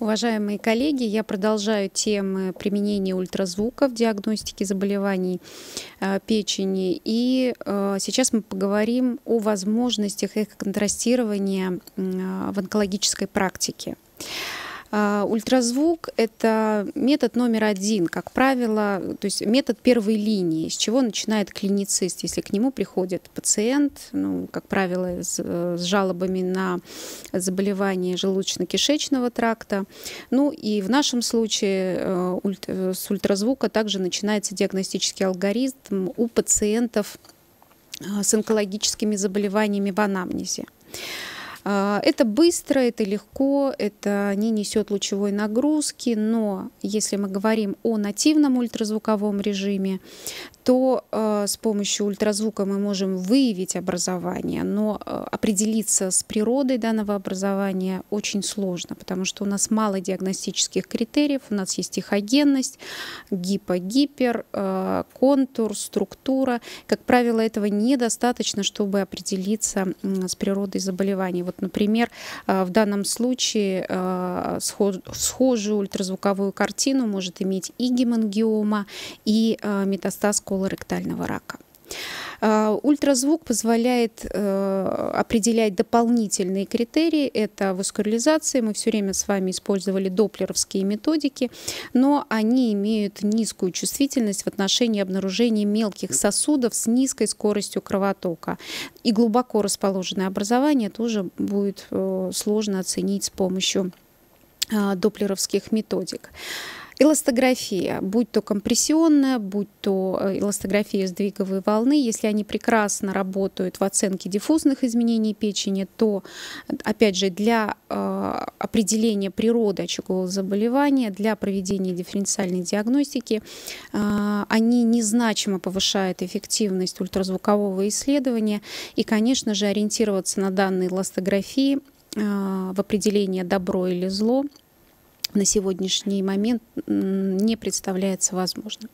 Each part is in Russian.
Уважаемые коллеги, я продолжаю тему применения ультразвука в диагностике заболеваний э, печени. И э, сейчас мы поговорим о возможностях их контрастирования э, в онкологической практике. А, ультразвук – это метод номер один, как правило, то есть метод первой линии, с чего начинает клиницист, если к нему приходит пациент, ну, как правило, с, с жалобами на заболевание желудочно-кишечного тракта. Ну и в нашем случае э, с ультразвука также начинается диагностический алгоритм у пациентов э, с онкологическими заболеваниями в анамнезе. А, это быстро, это легко, это не несет лучевой нагрузки, но если мы говорим о нативном ультразвуковом режиме, то а, с помощью ультразвука мы можем выявить образование, но а, определиться с природой данного образования очень сложно, потому что у нас мало диагностических критериев, у нас есть тихогенность, гипогипер, э, контур, структура. Как правило, этого недостаточно, чтобы определиться с природой заболевания. Вот, например, э, в данном случае э, схожую ультразвуковую картину может иметь и гемангиома, и э, метастаз колоректального рака. А, ультразвук позволяет э, определять дополнительные критерии. Это воскурализация. Мы все время с вами использовали доплеровские методики, но они имеют низкую чувствительность в отношении обнаружения мелких сосудов с низкой скоростью кровотока. И глубоко расположенное образование тоже будет э, сложно оценить с помощью э, доплеровских методик. Эластография, будь то компрессионная, будь то э, эластография сдвиговой волны, если они прекрасно работают в оценке диффузных изменений печени, то, опять же, для э, определения природы очагового заболевания, для проведения дифференциальной диагностики, э, они незначимо повышают эффективность ультразвукового исследования. И, конечно же, ориентироваться на данные эластографии в определении добро или зло – на сегодняшний момент не представляется возможным.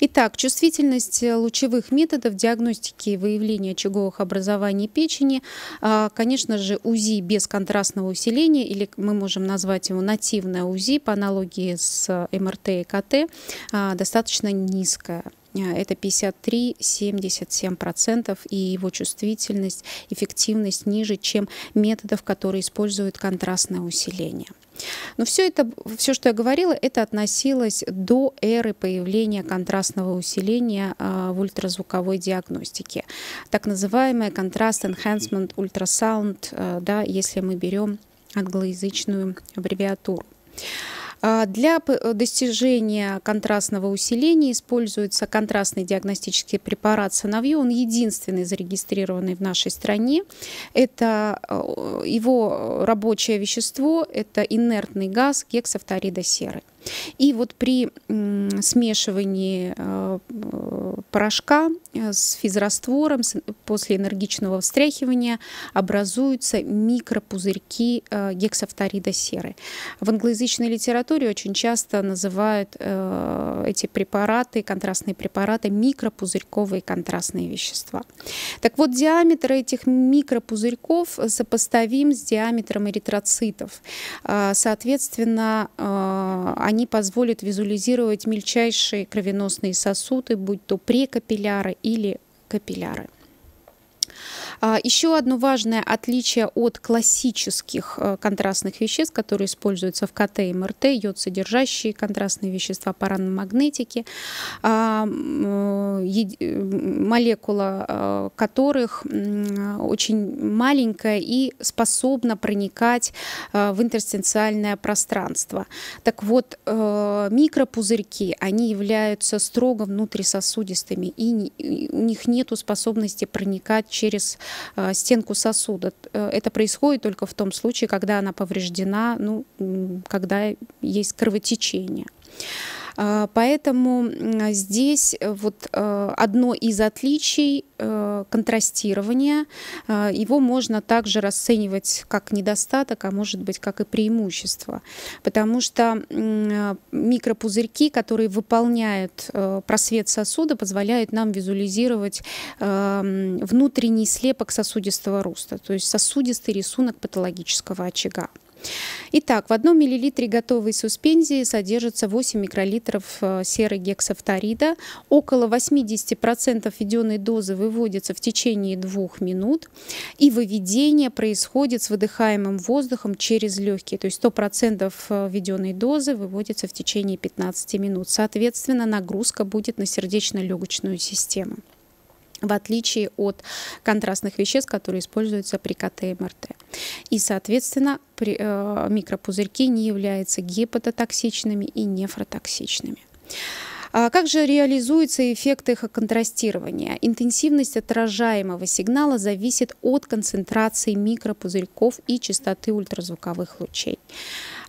Итак, чувствительность э, лучевых методов диагностики и выявления очаговых образований печени, а, конечно же, УЗИ без контрастного усиления, или мы можем назвать его нативное УЗИ по аналогии с э, МРТ и КТ, а, достаточно низкая. Э, это 53-77%, и его чувствительность, эффективность ниже, чем методов, которые используют контрастное усиление. Но все это, все, что я говорила, это относилось до эры появления контрастного усиления э, в ультразвуковой диагностике. Так называемая контраст enhancement ультрасаунд, э, да, если мы берем англоязычную аббревиатуру. А, для э, достижения контрастного усиления используется контрастный диагностический препарат «Сыновью». Он единственный зарегистрированный в нашей стране. Это э, его рабочее вещество – это инертный газ гексафторида серы. И вот при смешивании э, порошка э, с физраствором после энергичного встряхивания образуются микропузырьки э, гексафторида серы. В англоязычной литературе очень часто называют эти препараты, контрастные препараты, микропузырьковые контрастные вещества. Так вот, диаметр этих микропузырьков сопоставим с диаметром эритроцитов. Соответственно, они позволят визуализировать мельчайшие кровеносные сосуды, будь то прекапилляры или капилляры. А, Еще одно важное отличие от классических э, контрастных веществ, которые используются в КТ и МРТ, йод, содержащие контрастные вещества параномагнетики, а, э, э, молекула которых очень маленькая и способна проникать в интерстициальное пространство. Так вот, микропузырьки, они являются строго внутрисосудистыми, и у них нет способности проникать через Э, стенку сосуда. Э, это происходит только в том случае, когда она повреждена, ну, когда есть кровотечение. А, поэтому здесь э, вот э, одно из отличий э, контрастирования, а, его можно также расценивать как недостаток, а может быть как и преимущество, потому что микропузырьки, которые выполняют просвет сосуда, позволяют нам визуализировать внутренний слепок сосудистого роста, то есть сосудистый рисунок патологического очага. Итак, в одном миллилитре готовой суспензии содержится 8 микролитров э, серы гексафторида. Около 80% введенной дозы выводится в течение двух минут, и выведение происходит с выдыхаемым воздухом через легкие, то есть 100% э, введенной дозы выводится в течение 15 минут. Соответственно, нагрузка будет на сердечно-легочную систему в отличие от контрастных веществ, которые используются при КТ-МРТ. И, соответственно, при, э, микропузырьки не являются гепатотоксичными и нефротоксичными. А как же реализуется эффект их контрастирования? Интенсивность отражаемого сигнала зависит от концентрации микропузырьков и частоты ультразвуковых лучей.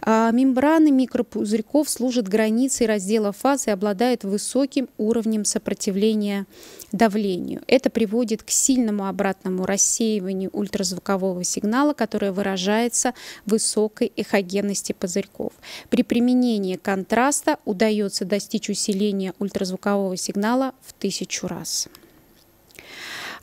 А, мембраны микропузырьков служат границей раздела фаз и обладают высоким уровнем сопротивления давлению. Это приводит к сильному обратному рассеиванию ультразвукового сигнала, которое выражается высокой эхогенности пузырьков. При применении контраста удается достичь усиления ультразвукового сигнала в тысячу раз.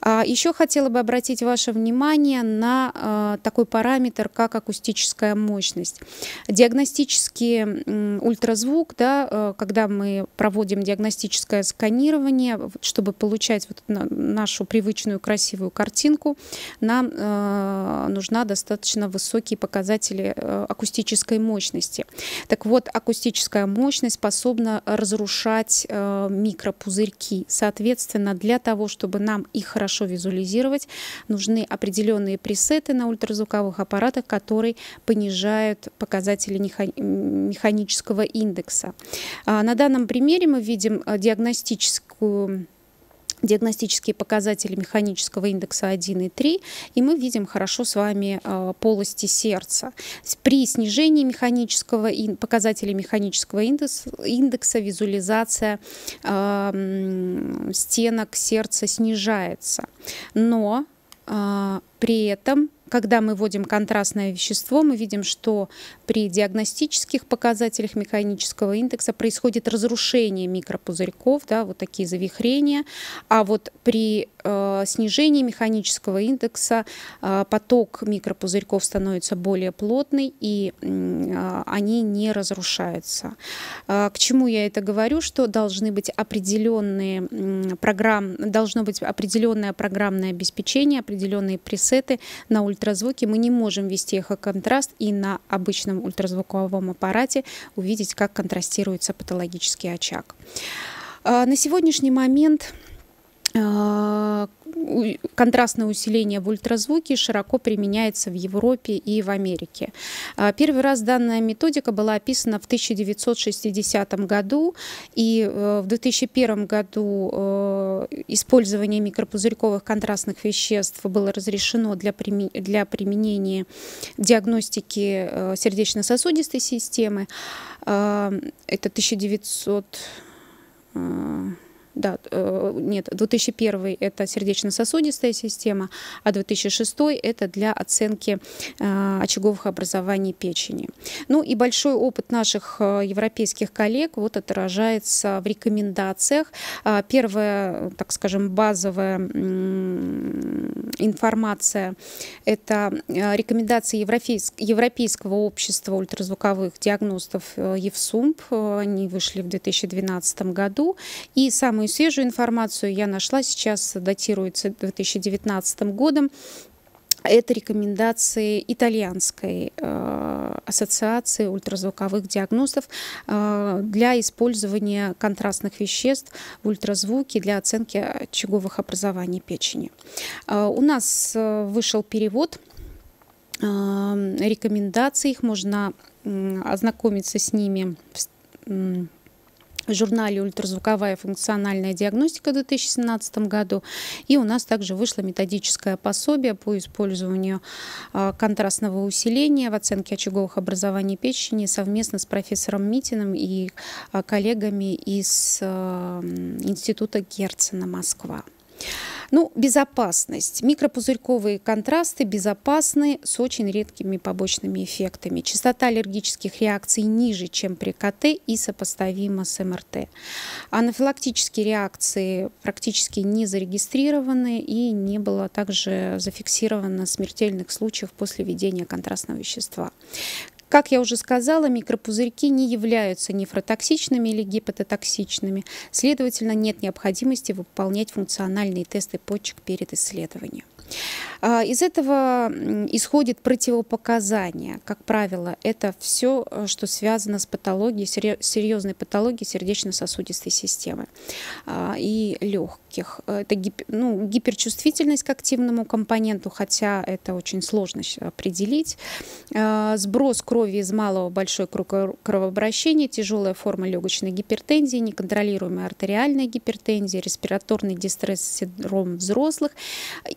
А, Еще хотела бы обратить ваше внимание на а, такой параметр, как акустическая мощность. Диагностический ультразвук, да, а, когда мы проводим диагностическое сканирование, чтобы получать вот нашу привычную красивую картинку, нам нужна достаточно высокие показатели акустической мощности. Так вот, акустическая мощность способна разрушать микропузырьки. Соответственно, для того, чтобы нам их хорошо хорошо визуализировать, нужны определенные пресеты на ультразвуковых аппаратах, которые понижают показатели механического индекса. А, на данном примере мы видим э, диагностическую диагностические показатели механического индекса 1 и 3, и мы видим хорошо с вами а, полости сердца. При снижении механического показателей механического индекса, индекса визуализация а, стенок сердца снижается. Но а, при этом когда мы вводим контрастное вещество, мы видим, что при диагностических показателях механического индекса происходит разрушение микропузырьков, да, вот такие завихрения, а вот при Э, снижение механического индекса, э, поток микропузырьков становится более плотный и э, они не разрушаются. К чему я это говорю? Что должны быть определенные программ, должно быть определенное программное обеспечение, определенные пресеты на ультразвуке. Мы не можем вести эхоконтраст и на обычном ультразвуковом аппарате увидеть, как контрастируется патологический очаг. На сегодняшний момент Э, контрастное усиление в ультразвуке широко применяется в Европе и в Америке. Э, первый раз данная методика была описана в 1960 году, и э, в 2001 году использование микропузырьковых контрастных веществ было разрешено для, для применения диагностики сердечно-сосудистой системы. Это 1900 да, э, нет, 2001 это сердечно-сосудистая система, а 2006 это для оценки э, очаговых образований печени. Ну и большой опыт наших э, европейских коллег вот отражается в рекомендациях. А, первая, так скажем, базовая информация – это рекомендации Европейского общества ультразвуковых диагностов ЕВСУМП. Они вышли в 2012 году. И самый самую свежую информацию я нашла, сейчас датируется 2019 годом. Это рекомендации итальянской э, ассоциации ультразвуковых диагностов э, для использования контрастных веществ в ультразвуке для оценки очаговых образований печени. Э, у нас э, вышел перевод э, рекомендаций, их можно ознакомиться с ними в в журнале «Ультразвуковая функциональная диагностика» в 2017 году. И у нас также вышло методическое пособие по использованию а, контрастного усиления в оценке очаговых образований печени совместно с профессором Митиным и а, коллегами из а, Института Герцена Москва. Ну, безопасность. Микропузырьковые контрасты безопасны с очень редкими побочными эффектами. Частота аллергических реакций ниже, чем при КТ и сопоставима с МРТ. Анафилактические реакции практически не зарегистрированы и не было также зафиксировано смертельных случаев после введения контрастного вещества. Как я уже сказала, микропузырьки не являются нефротоксичными или гепатотоксичными, следовательно, нет необходимости выполнять функциональные тесты почек перед исследованием. А, из этого исходит противопоказание, Как правило, это все, э, что связано с патологией, серьезной патологией сердечно-сосудистой системы а, и легкой легких. Э, это гип, ну, гиперчувствительность к активному компоненту, хотя это очень сложно определить. Э, сброс крови из малого большой кровообращения, тяжелая форма легочной гипертензии, неконтролируемая артериальная гипертензия, респираторный дистресс синдром взрослых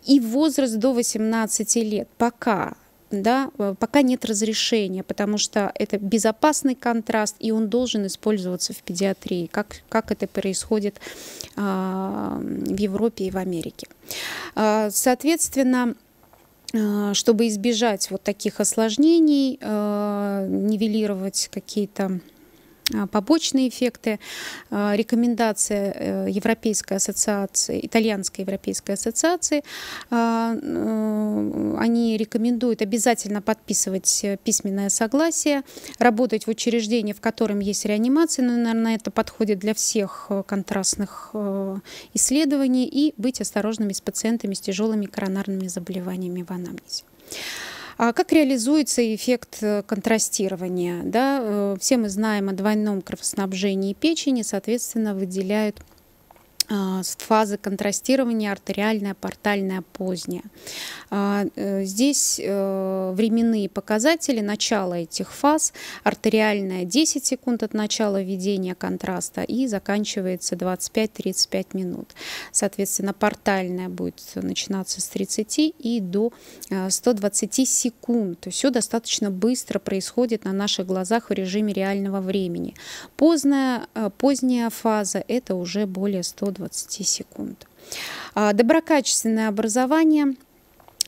и возраст до 18 лет. Пока да, э, пока нет разрешения, потому что это безопасный контраст, и он должен использоваться в педиатрии, как, как это происходит а, в Европе и в Америке. А, соответственно, а, чтобы избежать вот таких осложнений, а, нивелировать какие-то а, побочные эффекты. А, рекомендация э, Европейской ассоциации, Итальянской Европейской ассоциации, а, они рекомендуют обязательно подписывать э, письменное согласие, работать в учреждении, в котором есть реанимация, но, наверное, это подходит для всех э, контрастных исследований, и быть осторожными с пациентами с тяжелыми коронарными заболеваниями в анамнезе. А как реализуется эффект э, контрастирования? Да? Э, все мы знаем о двойном кровоснабжении печени, соответственно, выделяют а, фазы контрастирования артериальная, портальная, поздняя. А, э, здесь э, временные показатели начала этих фаз. Артериальная 10 секунд от начала введения контраста и заканчивается 25-35 минут. Соответственно, портальная будет начинаться с 30 и до 120 э, секунд. То есть все достаточно быстро происходит на наших глазах в режиме реального времени. Поздняя, поздняя фаза – это уже более 100 20 секунд. А, доброкачественное образование –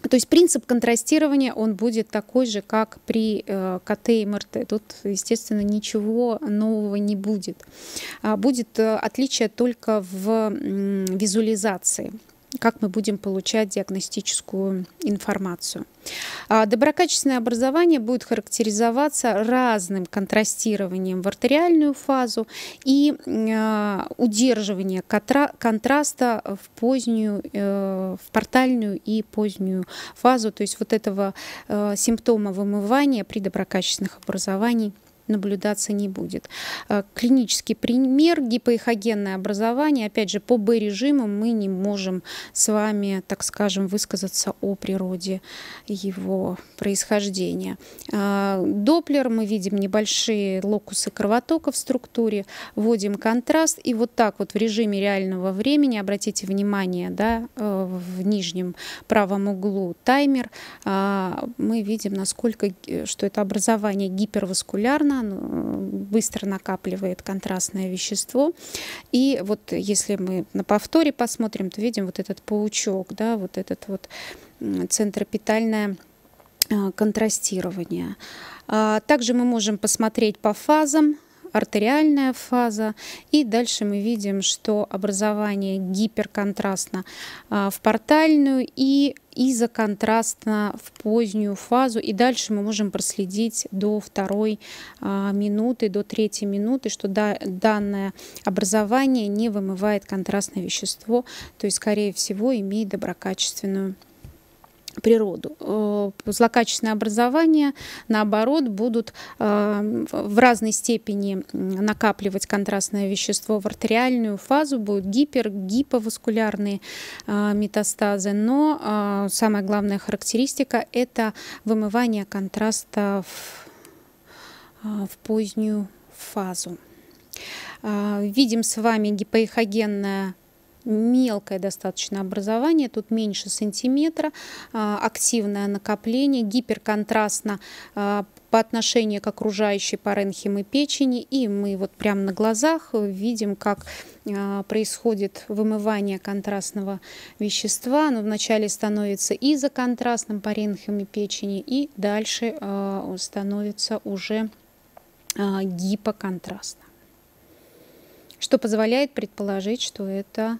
то есть принцип контрастирования, он будет такой же, как при э, КТ и МРТ. Тут, естественно, ничего нового не будет. А, будет э, отличие только в визуализации как мы будем получать диагностическую информацию. А, доброкачественное образование будет характеризоваться разным контрастированием в артериальную фазу и а, удерживание контраста в позднюю, э, в портальную и позднюю фазу, то есть вот этого э, симптома вымывания при доброкачественных образованиях наблюдаться не будет. Э, клинический пример гипоэхогенное образование. Опять же, по Б-режиму мы не можем с вами, так скажем, высказаться о природе его происхождения. Э, Доплер мы видим небольшие локусы кровотока в структуре, вводим контраст, и вот так вот в режиме реального времени, обратите внимание, да, э, в нижнем правом углу таймер, мы видим, насколько, что это образование гиперваскулярно, плотно, э, быстро накапливает контрастное вещество. И вот если мы на повторе посмотрим, то видим вот этот паучок, да, вот этот вот центропитальное э, контрастирование. А, также мы можем посмотреть по фазам артериальная фаза. И дальше мы видим, что образование гиперконтрастно а, в портальную и изоконтрастно в позднюю фазу. И дальше мы можем проследить до второй а, минуты, до третьей минуты, что да, данное образование не вымывает контрастное вещество, то есть, скорее всего, имеет доброкачественную природу. Э, злокачественное образование, наоборот, будут э, в разной степени накапливать контрастное вещество в артериальную фазу, будут гипер, гиповаскулярные э, метастазы. Но самая главная характеристика – это вымывание контраста в, в позднюю фазу. Видим с вами гипоэхогенное мелкое достаточно образование, тут меньше сантиметра, а, активное накопление, гиперконтрастно а, по отношению к окружающей паренхимы печени, и мы вот прямо на глазах видим, как а, происходит вымывание контрастного вещества. Оно вначале становится и за контрастным паренхимой печени, и дальше становится уже гипоконтрастно что позволяет предположить, что это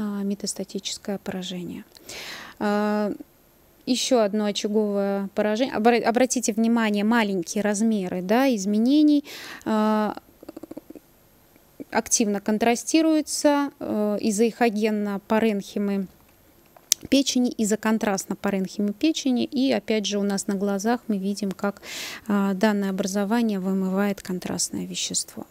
а, метастатическое поражение. А, еще одно очаговое поражение. Обратите внимание, маленькие размеры да, изменений а, активно контрастируются из паренхимы печени и за контрастно паренхимы печени. И опять же у нас на глазах мы видим, как данное образование вымывает контрастное вещество.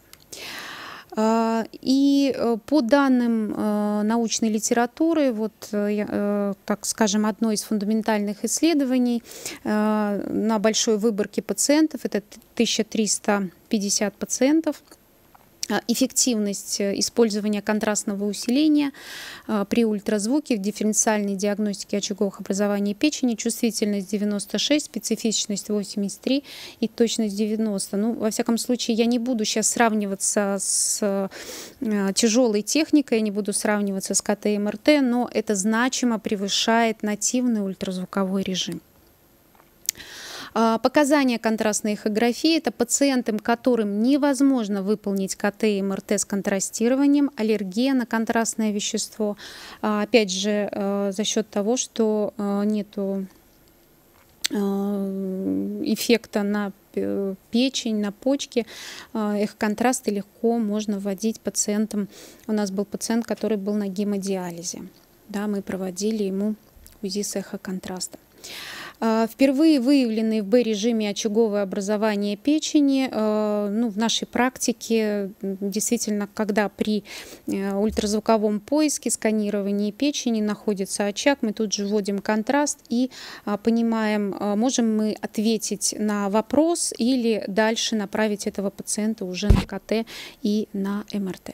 А, и э, по данным э, научной литературы, вот, э, так скажем, одно из фундаментальных исследований на большой выборке пациентов, это 1350 пациентов – а, эффективность э, использования контрастного усиления а, при ультразвуке в дифференциальной диагностике очагов образования печени, чувствительность 96, специфичность 83 и точность 90. Ну, во всяком случае, я не буду сейчас сравниваться с э, тяжелой техникой, я не буду сравниваться с КТ и МРТ, но это значимо превышает нативный ультразвуковой режим. А, показания контрастной эхографии – это пациентам, которым невозможно выполнить КТ и МРТ с контрастированием, аллергия на контрастное вещество. А, опять же, э, за счет того, что э, нету э, эффекта на печень, на почки. Их контрасты легко можно вводить пациентам. У нас был пациент, который был на гемодиализе. Да, мы проводили ему УЗИ с эхоконтрастом. контраста. А, впервые выявлены в Б-режиме очаговое образование печени. А, ну, в нашей практике действительно, когда при э, ультразвуковом поиске, сканировании печени находится очаг, мы тут же вводим контраст и а, понимаем, можем мы ответить на вопрос или дальше направить этого пациента уже на КТ и на МРТ.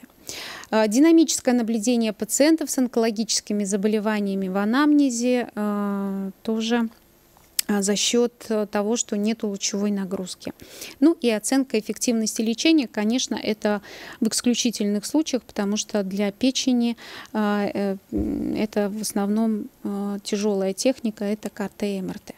Динамическое наблюдение пациентов с онкологическими заболеваниями в анамнезе тоже а, за счет э, того, что нет лучевой нагрузки. Ну и оценка эффективности лечения, конечно, это в исключительных случаях, потому что для печени а, э, это в основном э, тяжелая техника, это КТ и МРТ.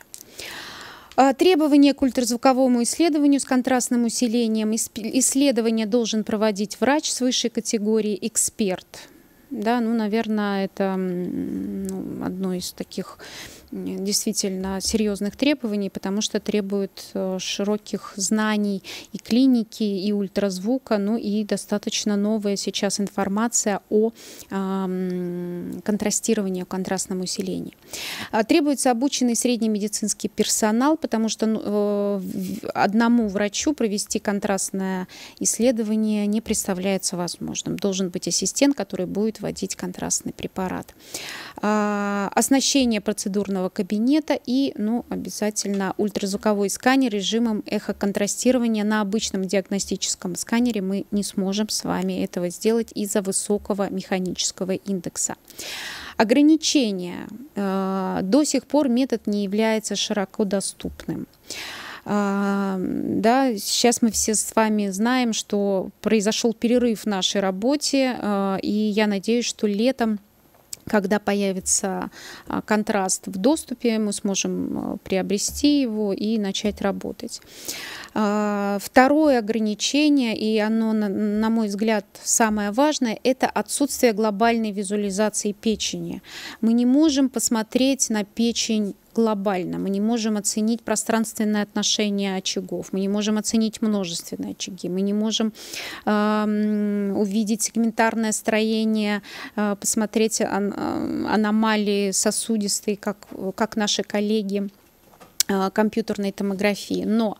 А, требования к ультразвуковому исследованию с контрастным усилением. Исследование должен проводить врач с высшей категории «эксперт». Да, ну, наверное, это ну, одно из таких действительно серьезных требований, потому что требует э, широких знаний и клиники, и ультразвука, ну и достаточно новая сейчас информация о контрастировании, о контрастном усилении. А, требуется обученный средний медицинский персонал, потому что ну, э, одному врачу провести контрастное исследование не представляется возможным. Должен быть ассистент, который будет вводить контрастный препарат. А, оснащение процедурно приемного кабинета и ну, обязательно ультразвуковой сканер режимом эхоконтрастирования. На обычном диагностическом сканере мы не сможем с вами этого сделать из-за высокого механического индекса. Ограничения. А, до сих пор метод не является широко доступным. А, да, сейчас мы все с вами знаем, что произошел перерыв в нашей работе, а, и я надеюсь, что летом когда появится а, контраст в доступе, мы сможем а, приобрести его и начать работать. А, второе ограничение, и оно, на мой взгляд, самое важное, это отсутствие глобальной визуализации печени. Мы не можем посмотреть на печень глобально. Мы не можем оценить пространственные отношения очагов, мы не можем оценить множественные очаги, мы не можем э, увидеть сегментарное строение, э, посмотреть ан а, аномалии сосудистые, как, как наши коллеги э, компьютерной томографии. Но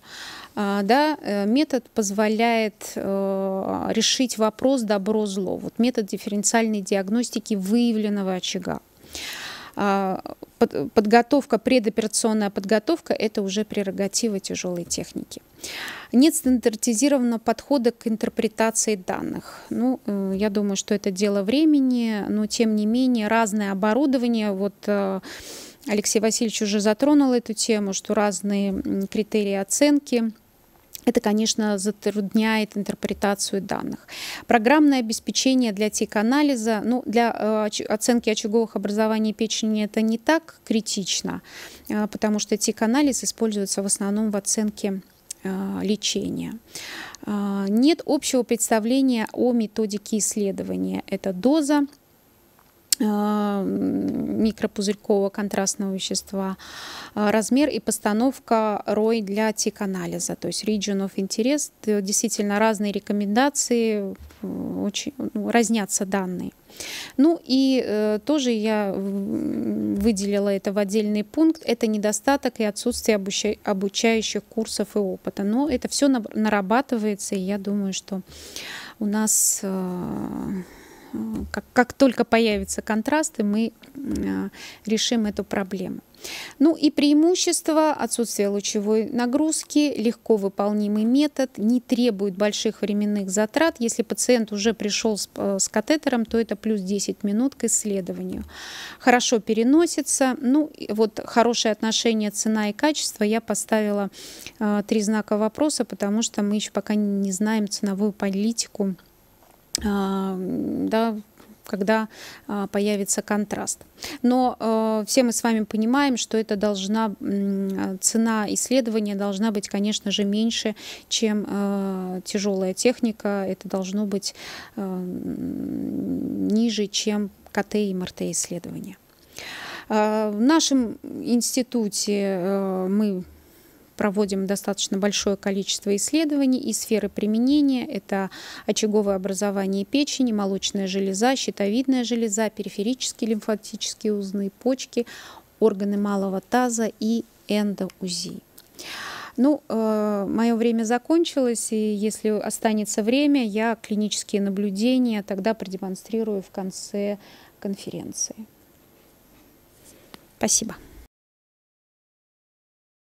да, э, метод позволяет э, решить вопрос добро-зло. Вот метод дифференциальной диагностики выявленного очага. А, подготовка, предоперационная подготовка – это уже прерогатива тяжелой техники. Нет стандартизированного подхода к интерпретации данных. Ну, э, я думаю, что это дело времени, но тем не менее разное оборудование, вот э, Алексей Васильевич уже затронул эту тему, что разные критерии оценки – это, конечно, затрудняет интерпретацию данных. Программное обеспечение для тик-анализа, ну, для э, оценки очаговых образований печени это не так критично, э, потому что тик-анализ используется в основном в оценке э, лечения. Нет общего представления о методике исследования. Это доза, Э, микропузырькового контрастного вещества, э, размер и постановка ROI для тик-анализа, то есть region of interest. Действительно, разные рекомендации, э, очень, ну, разнятся данные. Ну и э, тоже я выделила это в отдельный пункт. Это недостаток и отсутствие обуча обучающих курсов и опыта. Но это все нарабатывается, и я думаю, что у нас... Э, как, как только появятся контрасты, мы э, решим эту проблему. Ну и преимущество – отсутствие лучевой нагрузки, легко выполнимый метод, не требует больших временных затрат. Если пациент уже пришел с, э, с катетером, то это плюс 10 минут к исследованию. Хорошо переносится. Ну вот хорошее отношение цена и качество я поставила э, три знака вопроса, потому что мы еще пока не знаем ценовую политику а, да, когда а, появится контраст. Но э, все мы с вами понимаем, что это должна цена исследования должна быть, конечно же, меньше, чем э, тяжелая техника. Это должно быть э, ниже, чем КТ и МРТ исследования. А, в нашем институте мы проводим достаточно большое количество исследований и сферы применения. Это очаговое образование печени, молочная железа, щитовидная железа, периферические лимфатические узлы, почки, органы малого таза и эндоузи. Ну, э, мое время закончилось, и если останется время, я клинические наблюдения тогда продемонстрирую в конце конференции. Спасибо.